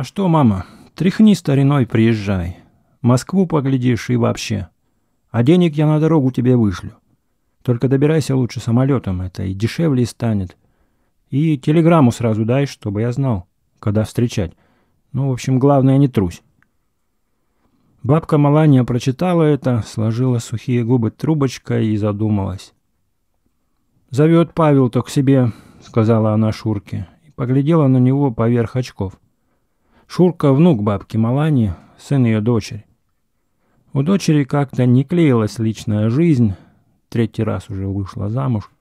«А что, мама, тряхни стариной, приезжай. Москву поглядишь и вообще. А денег я на дорогу тебе вышлю. Только добирайся лучше самолетом, это и дешевле станет. И телеграмму сразу дай, чтобы я знал, когда встречать. Ну, в общем, главное, не трусь». Бабка Малания прочитала это, сложила сухие губы трубочкой и задумалась. «Зовет Павел-то к себе», — сказала она Шурке, и поглядела на него поверх очков. Шурка – внук бабки Малани, сын ее дочери. У дочери как-то не клеилась личная жизнь, третий раз уже вышла замуж.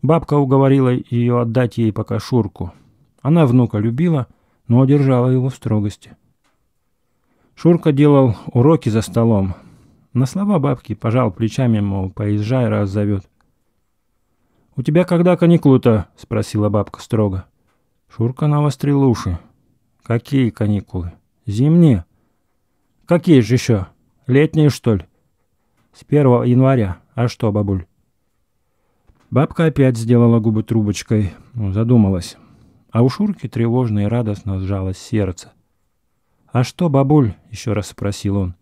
Бабка уговорила ее отдать ей пока Шурку. Она внука любила, но держала его в строгости. Шурка делал уроки за столом. На слова бабки пожал плечами, мол, поезжай, раз зовет. «У тебя когда каникулы-то?» – спросила бабка строго. Шурка навострил уши. Какие каникулы? Зимние? Какие же еще? Летние, что ли? С 1 января. А что, бабуль? Бабка опять сделала губы трубочкой, ну, задумалась. А у Шурки тревожно и радостно сжалось сердце. «А что, бабуль?» — еще раз спросил он.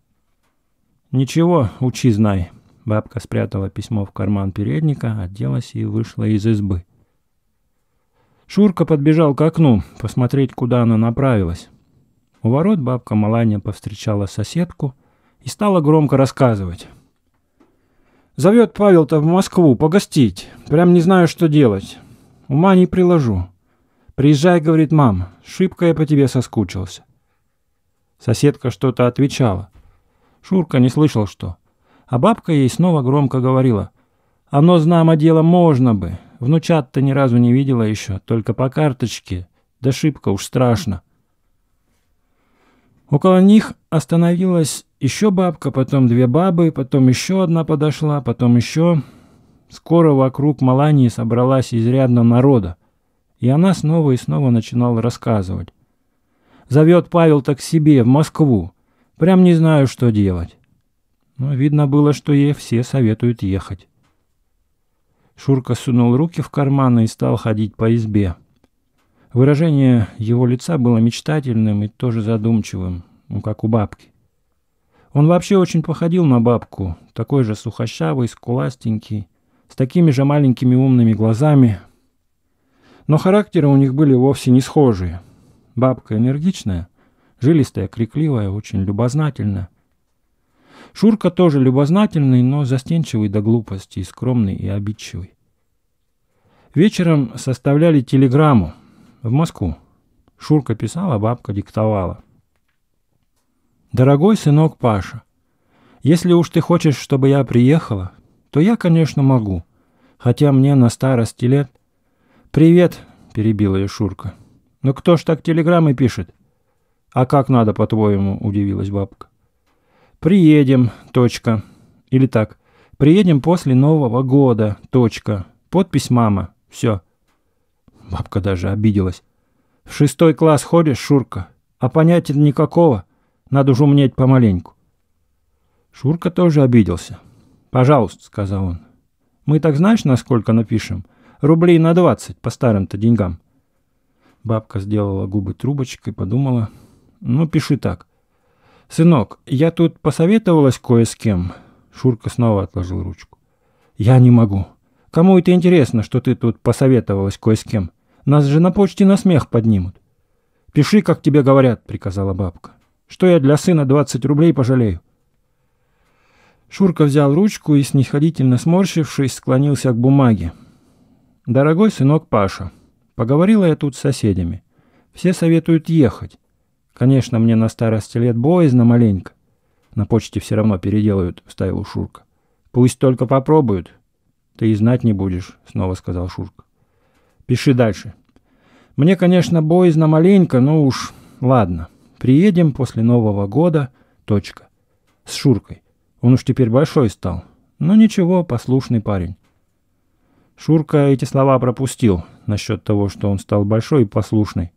«Ничего, учи, знай». Бабка спрятала письмо в карман передника, оделась и вышла из избы. Шурка подбежал к окну, посмотреть, куда она направилась. У ворот бабка Маланя повстречала соседку и стала громко рассказывать. «Зовет Павел-то в Москву погостить. Прям не знаю, что делать. Ума не приложу. Приезжай, — говорит мам, — шибко я по тебе соскучился». Соседка что-то отвечала. Шурка не слышал, что. А бабка ей снова громко говорила. «Оно, знамо дело, можно бы. Внучат-то ни разу не видела еще, только по карточке. Да шибко уж страшно. Около них остановилась еще бабка, потом две бабы, потом еще одна подошла, потом еще. Скоро вокруг Малании собралась изрядно народа. И она снова и снова начинала рассказывать. Зовет Павел так к себе, в Москву. Прям не знаю, что делать. Но видно было, что ей все советуют ехать. Шурка сунул руки в карманы и стал ходить по избе. Выражение его лица было мечтательным и тоже задумчивым, ну, как у бабки. Он вообще очень походил на бабку, такой же сухощавый, скуластенький, с такими же маленькими умными глазами. Но характеры у них были вовсе не схожие. Бабка энергичная, жилистая, крикливая, очень любознательная. Шурка тоже любознательный, но застенчивый до глупости, скромный и обидчивый. Вечером составляли телеграмму в Москву. Шурка писала, бабка диктовала. «Дорогой сынок Паша, если уж ты хочешь, чтобы я приехала, то я, конечно, могу, хотя мне на старости лет...» «Привет», — перебила ее Шурка. «Ну кто ж так телеграммы пишет?» «А как надо, по-твоему?» — удивилась бабка. Приедем. Точка. Или так. Приедем после Нового года. Точка. Подпись мама. Все. Бабка даже обиделась. В шестой класс ходишь, Шурка, а понятия никакого. Надо же умнеть помаленьку. Шурка тоже обиделся. «Пожалуйста», — сказал он. «Мы так знаешь, насколько напишем? Рублей на двадцать по старым-то деньгам». Бабка сделала губы трубочкой, подумала. «Ну, пиши так. «Сынок, я тут посоветовалась кое с кем?» Шурка снова отложил ручку. «Я не могу. Кому это интересно, что ты тут посоветовалась кое с кем? Нас же на почте на смех поднимут». «Пиши, как тебе говорят», — приказала бабка. «Что я для сына двадцать рублей пожалею?» Шурка взял ручку и, снисходительно сморщившись, склонился к бумаге. «Дорогой сынок Паша, поговорила я тут с соседями. Все советуют ехать. Конечно, мне на старости лет боязно маленько. На почте все равно переделают, вставил Шурка. Пусть только попробуют. Ты и знать не будешь, снова сказал Шурка. Пиши дальше. Мне, конечно, боязно маленько, но уж ладно. Приедем после Нового года. Точка. С Шуркой. Он уж теперь большой стал. Но ну, ничего, послушный парень. Шурка эти слова пропустил насчет того, что он стал большой и послушный.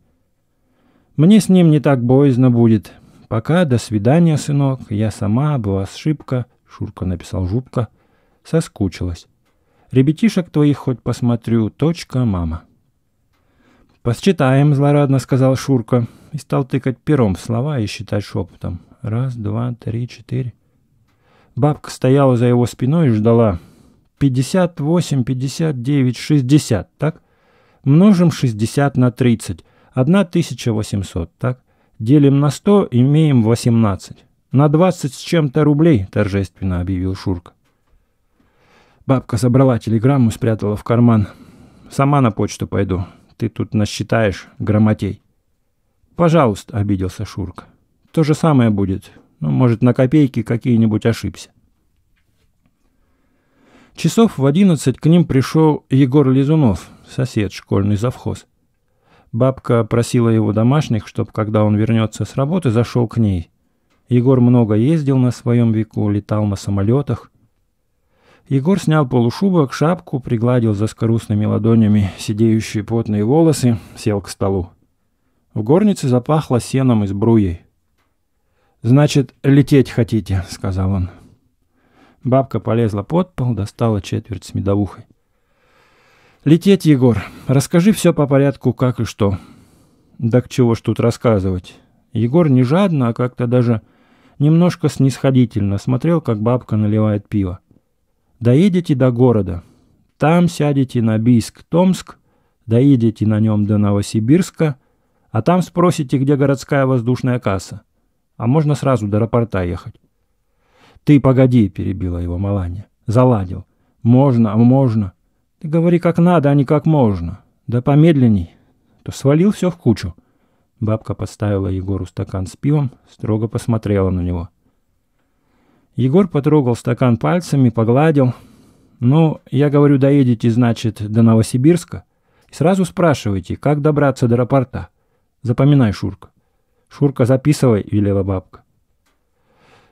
Мне с ним не так боязно будет. Пока, до свидания, сынок. Я сама, была ошибка, Шурка написал жутко. Соскучилась. Ребятишек твоих хоть посмотрю. Точка, мама. «Посчитаем», — злорадно сказал Шурка и стал тыкать пером в слова и считать шепотом. Раз, два, три, четыре. Бабка стояла за его спиной и ждала. «Пятьдесят восемь, пятьдесят девять, шестьдесят, так? Множим шестьдесят на тридцать. 1800, так? Делим на 100, имеем 18. На 20 с чем-то рублей, торжественно объявил Шурка. Бабка собрала телеграмму, спрятала в карман. Сама на почту пойду. Ты тут насчитаешь грамотей. Пожалуйста, обиделся Шурка. То же самое будет. Ну, может, на копейки какие-нибудь ошибся. Часов в одиннадцать к ним пришел Егор Лизунов, сосед, школьный завхоз. Бабка просила его домашних, чтобы, когда он вернется с работы, зашел к ней. Егор много ездил на своем веку, летал на самолетах. Егор снял полушубок, шапку, пригладил за скорустными ладонями сидеющие потные волосы, сел к столу. В горнице запахло сеном из сбруей. «Значит, лететь хотите», — сказал он. Бабка полезла под пол, достала четверть с медовухой. «Лететь, Егор. Расскажи все по порядку, как и что». «Да к чего ж тут рассказывать?» Егор не жадно, а как-то даже немножко снисходительно смотрел, как бабка наливает пиво. «Доедете до города. Там сядете на Бийск-Томск, доедете на нем до Новосибирска, а там спросите, где городская воздушная касса. А можно сразу до аэропорта ехать». «Ты погоди», — перебила его Маланья. «Заладил. Можно, а можно». Ты говори как надо, а не как можно. Да помедленней, то свалил все в кучу. Бабка поставила Егору стакан с пивом, строго посмотрела на него. Егор потрогал стакан пальцами, погладил. «Ну, я говорю, доедете, значит, до Новосибирска?» И сразу спрашивайте, как добраться до аэропорта. Запоминай, Шурка. Шурка, записывай, велела бабка.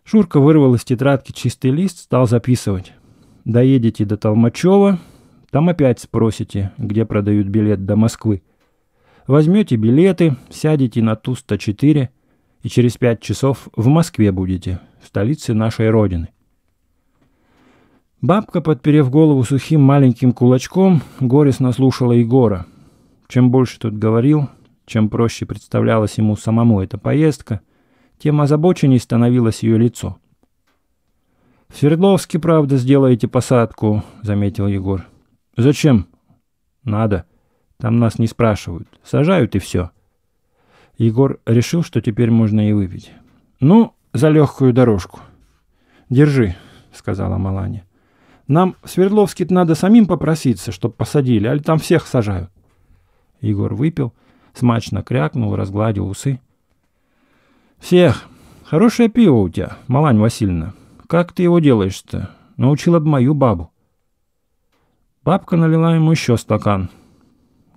Шурка вырвал из тетрадки чистый лист, стал записывать. Доедете до Толмачева, там опять спросите, где продают билет до Москвы. Возьмете билеты, сядете на Ту-104 и через пять часов в Москве будете, в столице нашей Родины. Бабка, подперев голову сухим маленьким кулачком, горестно слушала Егора. Чем больше тот говорил, чем проще представлялась ему самому эта поездка, тем озабоченней становилось ее лицо. «В Свердловске, правда, сделаете посадку», — заметил Егор. «Зачем?» «Надо. Там нас не спрашивают. Сажают и все». Егор решил, что теперь можно и выпить. «Ну, за легкую дорожку». «Держи», — сказала Маланя. «Нам в Свердловске надо самим попроситься, чтоб посадили, аль там всех сажают». Егор выпил, смачно крякнул, разгладил усы. «Всех. Хорошее пиво у тебя, Малань Васильевна. Как ты его делаешь-то? Научила бы мою бабу». Бабка налила ему еще стакан.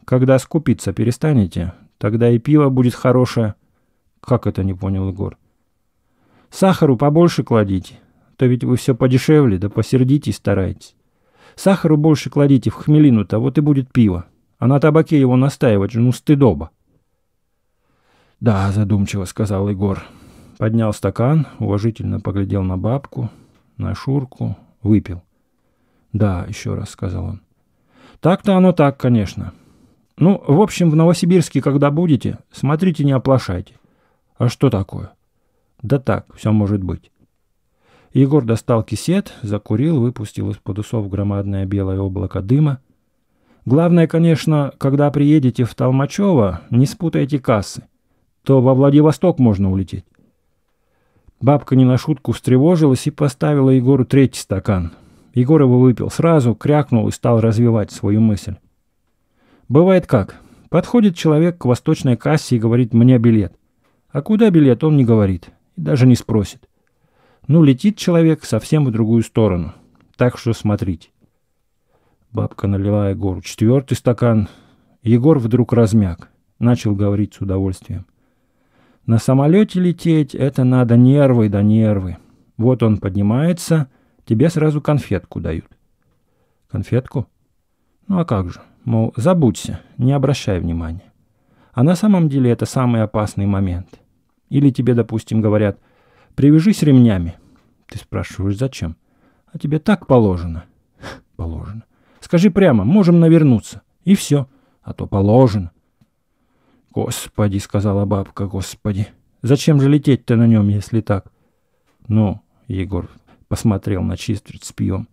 «Когда скупиться перестанете, тогда и пиво будет хорошее». «Как это не понял Егор?» «Сахару побольше кладите, то ведь вы все подешевле, да посердитесь стараетесь. Сахару больше кладите в хмелину-то, вот и будет пиво. А на табаке его настаивать, ну стыдоба». «Да», — задумчиво сказал Егор. Поднял стакан, уважительно поглядел на бабку, на Шурку, выпил. — «Да», — еще раз сказал он. «Так-то оно так, конечно. Ну, в общем, в Новосибирске, когда будете, смотрите, не оплошайте. А что такое? Да так, все может быть». Егор достал кисет, закурил, выпустил из-под усов громадное белое облако дыма. «Главное, конечно, когда приедете в Толмачево, не спутайте кассы. То во Владивосток можно улететь». Бабка не на шутку встревожилась и поставила Егору третий стакан – Егор его выпил сразу, крякнул и стал развивать свою мысль. Бывает как. Подходит человек к восточной кассе и говорит «мне билет». А куда билет, он не говорит. И даже не спросит. Ну, летит человек совсем в другую сторону. Так что смотрите. Бабка налила Егору четвертый стакан. Егор вдруг размяк. Начал говорить с удовольствием. На самолете лететь – это надо нервы да нервы. Вот он поднимается – тебе сразу конфетку дают. Конфетку? Ну а как же? Мол, забудься, не обращай внимания. А на самом деле это самый опасный момент. Или тебе, допустим, говорят, привяжись ремнями. Ты спрашиваешь, зачем? А тебе так положено. Положено. Скажи прямо, можем навернуться. И все. А то положено. Господи, сказала бабка, господи. Зачем же лететь-то на нем, если так? Ну, Егор, посмотрел на чистриц пьем.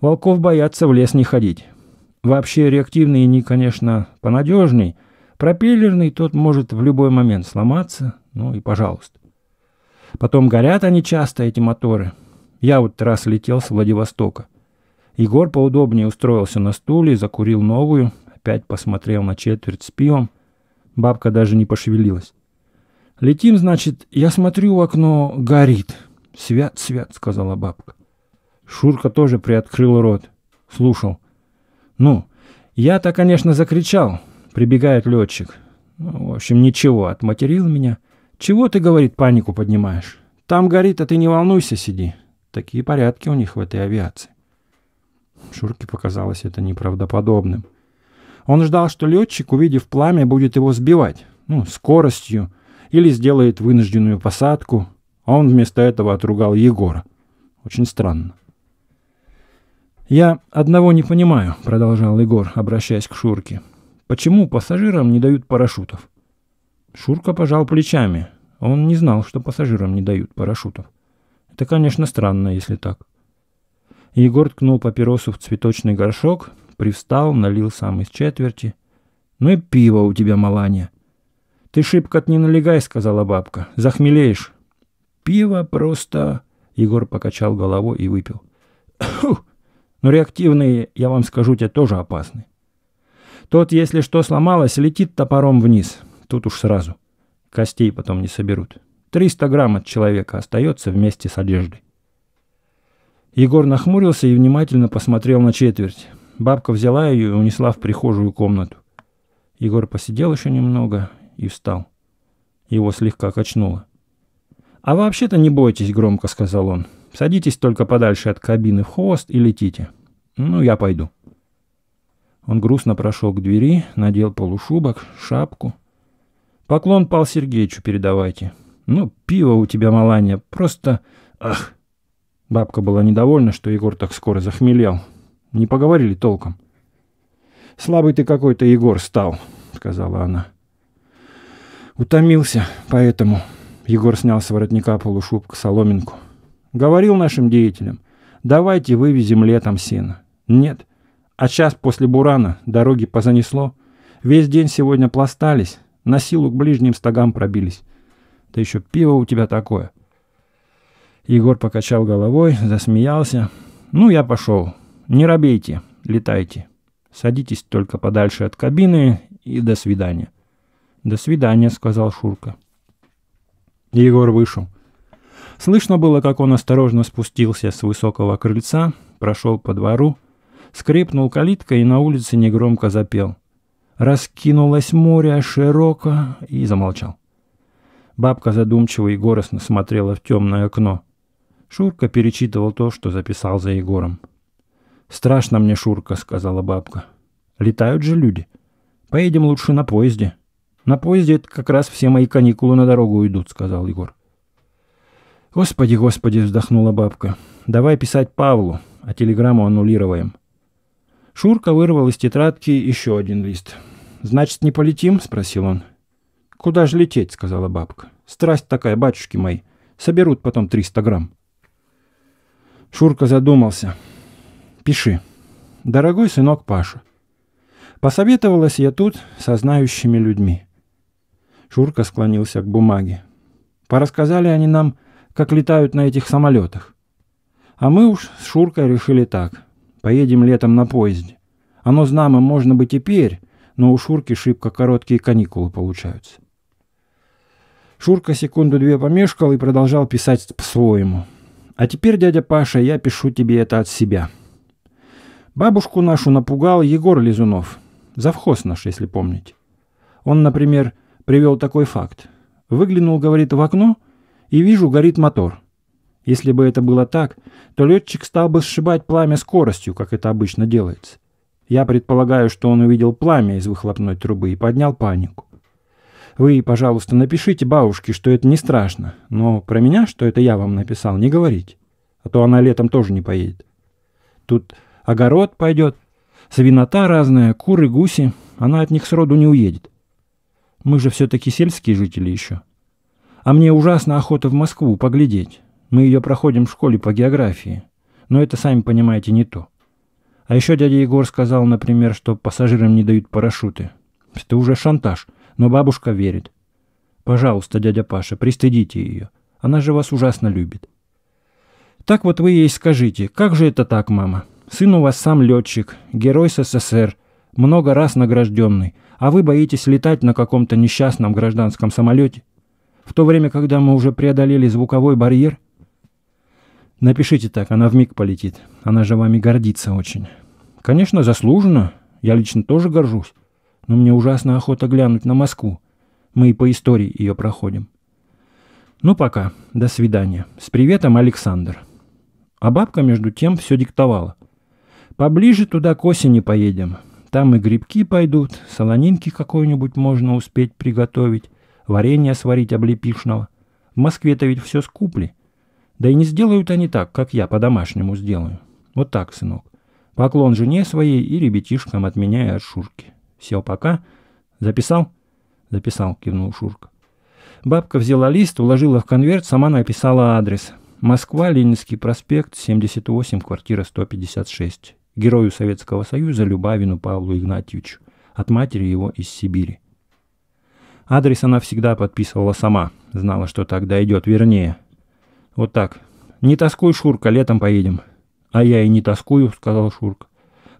Волков боятся в лес не ходить. Вообще реактивные не, конечно, понадежней. Пропеллерный тот может в любой момент сломаться, ну и пожалуйста. Потом горят они часто, эти моторы. Я вот раз летел с Владивостока. Егор поудобнее устроился на стуле, закурил новую, опять посмотрел на четверть с пивом. Бабка даже не пошевелилась. «Летим, значит, я смотрю в окно, горит. «Свят, свят», — сказала бабка. Шурка тоже приоткрыл рот. Слушал. «Ну, я-то, конечно, закричал», — прибегает летчик. Ну, в общем, ничего, отматерил меня. «Чего ты, — говорит, — панику поднимаешь? Там горит, а ты не волнуйся, сиди». Такие порядки у них в этой авиации. Шурке показалось это неправдоподобным. Он ждал, что летчик, увидев пламя, будет его сбивать, ну, скоростью, или сделает вынужденную посадку — а он вместо этого отругал Егора. Очень странно. «Я одного не понимаю», — продолжал Егор, обращаясь к Шурке. «Почему пассажирам не дают парашютов?» Шурка пожал плечами. Он не знал, что пассажирам не дают парашютов. Это, конечно, странно, если так. Егор ткнул папиросу в цветочный горшок, привстал, налил сам из четверти. «Ну и пиво у тебя, Маланья!» «Ты шибко не налегай», — сказала бабка. «Захмелеешь!» Пиво просто...» Егор покачал головой и выпил. «Хух! Но ну реактивные, я вам скажу, те тоже опасны. Тот, если что сломалось, летит топором вниз. Тут уж сразу. Костей потом не соберут. 300 грамм от человека остается вместе с одеждой. Егор нахмурился и внимательно посмотрел на четверть. Бабка взяла ее и унесла в прихожую комнату. Егор посидел еще немного и встал. Его слегка качнуло. «А вообще-то не бойтесь», — громко сказал он. «Садитесь только подальше от кабины в хвост и летите. Ну, я пойду». Он грустно прошел к двери, надел полушубок, шапку. «Поклон Пал Сергеевичу передавайте. Ну, пиво у тебя, Маланья, просто... Ах!» Бабка была недовольна, что Егор так скоро захмелел. Не поговорили толком. «Слабый ты какой-то, Егор, стал», — сказала она. «Утомился, поэтому...» Егор снял с воротника полушубка соломинку. Говорил нашим деятелям, давайте вывезем летом сено. Нет. А час после бурана дороги позанесло. Весь день сегодня пластались, на силу к ближним стогам пробились. Да еще пиво у тебя такое. Егор покачал головой, засмеялся. Ну, я пошел. Не робейте, летайте. Садитесь только подальше от кабины и до свидания. До свидания, сказал Шурка. Егор вышел. Слышно было, как он осторожно спустился с высокого крыльца, прошел по двору, скрипнул калиткой и на улице негромко запел. Раскинулось море широко и замолчал. Бабка задумчиво и горестно смотрела в темное окно. Шурка перечитывал то, что записал за Егором. «Страшно мне, Шурка», — сказала бабка. «Летают же люди. Поедем лучше на поезде». «На поезде это как раз все мои каникулы на дорогу уйдут», — сказал Егор. «Господи, господи!» — вздохнула бабка. «Давай писать Павлу, а телеграмму аннулируем». Шурка вырвал из тетрадки еще один лист. «Значит, не полетим?» — спросил он. «Куда же лететь?» — сказала бабка. «Страсть такая, батюшки мои. Соберут потом 300 грамм». Шурка задумался. «Пиши. Дорогой сынок Паша, посоветовалась я тут со знающими людьми». Шурка склонился к бумаге. Порассказали они нам, как летают на этих самолетах. А мы уж с Шуркой решили так. Поедем летом на поезде. Оно знамо можно бы теперь, но у Шурки шибко короткие каникулы получаются. Шурка секунду-две помешкал и продолжал писать по-своему. «А теперь, дядя Паша, я пишу тебе это от себя». Бабушку нашу напугал Егор Лизунов, завхоз наш, если помните. Он, например, привел такой факт. Выглянул, говорит, в окно и вижу, горит мотор. Если бы это было так, то летчик стал бы сшибать пламя скоростью, как это обычно делается. Я предполагаю, что он увидел пламя из выхлопной трубы и поднял панику. Вы, пожалуйста, напишите бабушке, что это не страшно, но про меня, что это я вам написал, не говорите, а то она летом тоже не поедет. Тут огород пойдет, свинота разная, куры, гуси, она от них сроду не уедет. Мы же все-таки сельские жители еще. А мне ужасно охота в Москву поглядеть. Мы ее проходим в школе по географии. Но это, сами понимаете, не то. А еще дядя Егор сказал, например, что пассажирам не дают парашюты. Это уже шантаж, но бабушка верит. Пожалуйста, дядя Паша, пристыдите ее. Она же вас ужасно любит. Так вот вы ей скажите, как же это так, мама? Сын у вас сам летчик, герой СССР, много раз награжденный, а вы боитесь летать на каком-то несчастном гражданском самолете, в то время, когда мы уже преодолели звуковой барьер? Напишите так, она в миг полетит. Она же вами гордится очень. Конечно, заслуженно. Я лично тоже горжусь. Но мне ужасно охота глянуть на Москву. Мы и по истории ее проходим. Ну пока. До свидания. С приветом, Александр. А бабка, между тем, все диктовала. Поближе туда к осени поедем. Там и грибки пойдут, солонинки какой-нибудь можно успеть приготовить, варенье сварить облепишного. В Москве-то ведь все скупли. Да и не сделают они так, как я по-домашнему сделаю. Вот так, сынок. Поклон жене своей и ребятишкам от меня и от Шурки. Все, пока. Записал? Записал, кивнул Шурка. Бабка взяла лист, уложила в конверт, сама написала адрес. Москва, Ленинский проспект, 78, квартира 156 герою Советского Союза Любавину Павлу Игнатьевичу от матери его из Сибири. Адрес она всегда подписывала сама, знала, что так дойдет, вернее. Вот так. «Не тоскуй, Шурка, летом поедем». «А я и не тоскую», — сказал Шурка.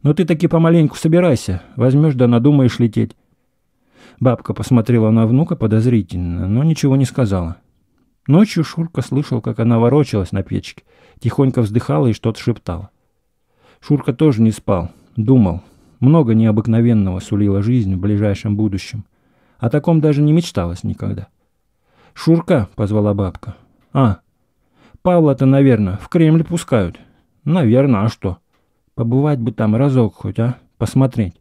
«Но ты таки помаленьку собирайся, возьмешь да надумаешь лететь». Бабка посмотрела на внука подозрительно, но ничего не сказала. Ночью Шурка слышал, как она ворочалась на печке, тихонько вздыхала и что-то шептала. Шурка тоже не спал, думал. Много необыкновенного сулила жизнь в ближайшем будущем. О таком даже не мечталось никогда. «Шурка!» — позвала бабка. «А, Павла-то, наверное, в Кремль пускают». «Наверное, а что? Побывать бы там разок хоть, а? Посмотреть.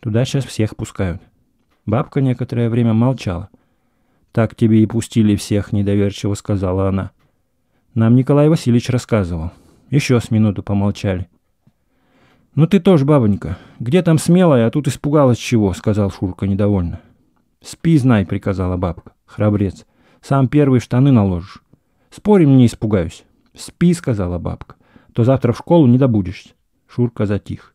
Туда сейчас всех пускают». Бабка некоторое время молчала. «Так тебе и пустили всех», — недоверчиво сказала она. «Нам Николай Васильевич рассказывал». Еще с минуту помолчали. «Ну ты тоже, бабонька. Где там смелая, а тут испугалась чего?» — сказал Шурка недовольно. «Спи, знай», — приказала бабка, храбрец. «Сам первые штаны наложишь». «Спорим, не испугаюсь». «Спи», — сказала бабка, — «то завтра в школу не добудешься». Шурка затих.